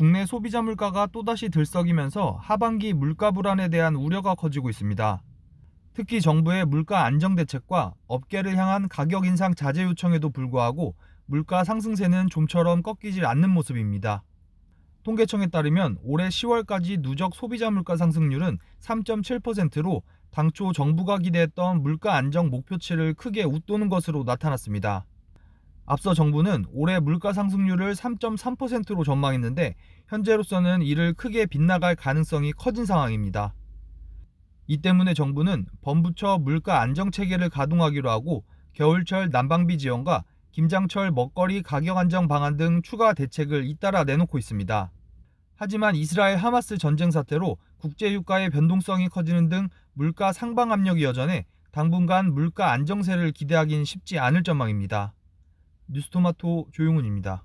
국내 소비자 물가가 또다시 들썩이면서 하반기 물가 불안에 대한 우려가 커지고 있습니다. 특히 정부의 물가 안정 대책과 업계를 향한 가격 인상 자제 요청에도 불구하고 물가 상승세는 좀처럼 꺾이질 않는 모습입니다. 통계청에 따르면 올해 10월까지 누적 소비자 물가 상승률은 3.7%로 당초 정부가 기대했던 물가 안정 목표치를 크게 웃도는 것으로 나타났습니다. 앞서 정부는 올해 물가 상승률을 3.3%로 전망했는데 현재로서는 이를 크게 빗나갈 가능성이 커진 상황입니다. 이 때문에 정부는 범부처 물가 안정 체계를 가동하기로 하고 겨울철 난방비 지원과 김장철 먹거리 가격 안정 방안 등 추가 대책을 잇따라 내놓고 있습니다. 하지만 이스라엘 하마스 전쟁 사태로 국제 유가의 변동성이 커지는 등 물가 상방 압력이 여전해 당분간 물가 안정세를 기대하기는 쉽지 않을 전망입니다. 뉴스토마토 조용훈입니다.